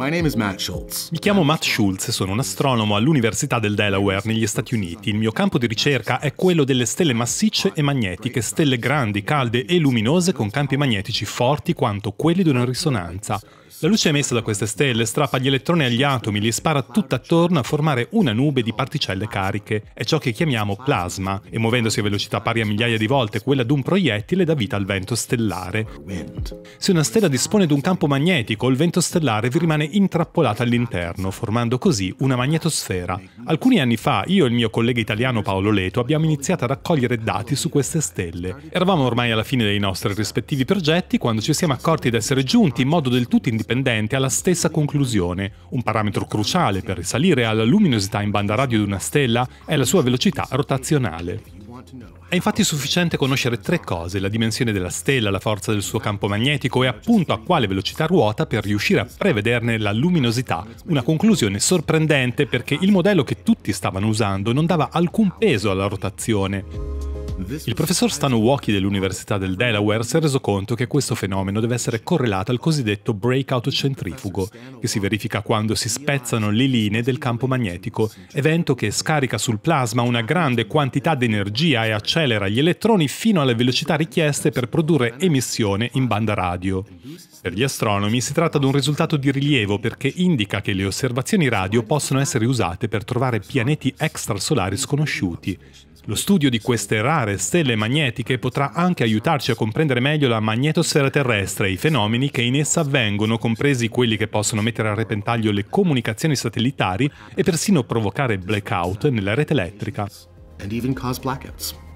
Mi chiamo Matt Schultz e sono un astronomo all'Università del Delaware negli Stati Uniti. Il mio campo di ricerca è quello delle stelle massicce e magnetiche, stelle grandi, calde e luminose con campi magnetici forti quanto quelli di una risonanza. La luce emessa da queste stelle strappa gli elettroni agli atomi, li spara attorno a formare una nube di particelle cariche. È ciò che chiamiamo plasma e muovendosi a velocità pari a migliaia di volte quella di un proiettile dà vita al vento stellare. Se una stella dispone di un campo magnetico, il vento stellare vi rimane intrappolato all'interno, formando così una magnetosfera. Alcuni anni fa io e il mio collega italiano Paolo Leto abbiamo iniziato a raccogliere dati su queste stelle. Eravamo ormai alla fine dei nostri rispettivi progetti quando ci siamo accorti di essere giunti in modo del tutto indipendente alla stessa conclusione. Un parametro cruciale per risalire alla luminosità in banda radio di una stella è la sua velocità rotazionale. È infatti sufficiente conoscere tre cose, la dimensione della stella, la forza del suo campo magnetico e appunto a quale velocità ruota per riuscire a prevederne la luminosità. Una conclusione sorprendente perché il modello che tutti stavano usando non dava alcun peso alla rotazione. Il professor Stan Walkie dell'Università del Delaware si è reso conto che questo fenomeno deve essere correlato al cosiddetto breakout centrifugo, che si verifica quando si spezzano le linee del campo magnetico, evento che scarica sul plasma una grande quantità di energia e accelera gli elettroni fino alle velocità richieste per produrre emissione in banda radio. Per gli astronomi si tratta di un risultato di rilievo perché indica che le osservazioni radio possono essere usate per trovare pianeti extrasolari sconosciuti, lo studio di queste rare stelle magnetiche potrà anche aiutarci a comprendere meglio la magnetosfera terrestre e i fenomeni che in essa avvengono, compresi quelli che possono mettere a repentaglio le comunicazioni satellitari e persino provocare blackout nella rete elettrica. And even cause blackouts.